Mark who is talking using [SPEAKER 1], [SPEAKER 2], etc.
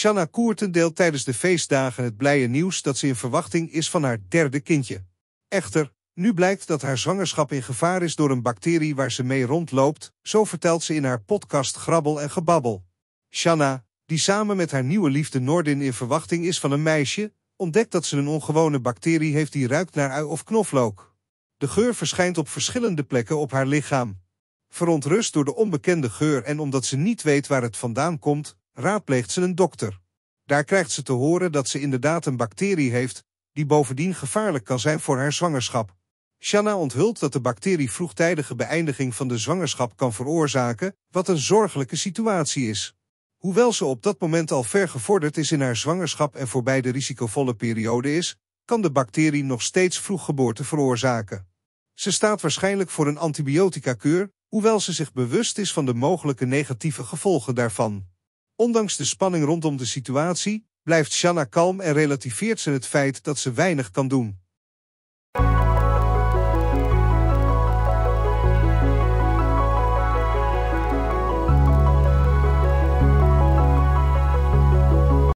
[SPEAKER 1] Shanna Koerten deelt tijdens de feestdagen het blije nieuws dat ze in verwachting is van haar derde kindje. Echter, nu blijkt dat haar zwangerschap in gevaar is door een bacterie waar ze mee rondloopt, zo vertelt ze in haar podcast Grabbel en Gebabbel. Shanna, die samen met haar nieuwe liefde Nordin in verwachting is van een meisje, ontdekt dat ze een ongewone bacterie heeft die ruikt naar ui of knoflook. De geur verschijnt op verschillende plekken op haar lichaam. Verontrust door de onbekende geur en omdat ze niet weet waar het vandaan komt, raadpleegt ze een dokter. Daar krijgt ze te horen dat ze inderdaad een bacterie heeft die bovendien gevaarlijk kan zijn voor haar zwangerschap. Shanna onthult dat de bacterie vroegtijdige beëindiging van de zwangerschap kan veroorzaken, wat een zorgelijke situatie is. Hoewel ze op dat moment al ver gevorderd is in haar zwangerschap en voorbij de risicovolle periode is, kan de bacterie nog steeds vroeggeboorte veroorzaken. Ze staat waarschijnlijk voor een antibiotica keur hoewel ze zich bewust is van de mogelijke negatieve gevolgen daarvan. Ondanks de spanning rondom de situatie blijft Shanna kalm en relativeert ze het feit dat ze weinig kan doen.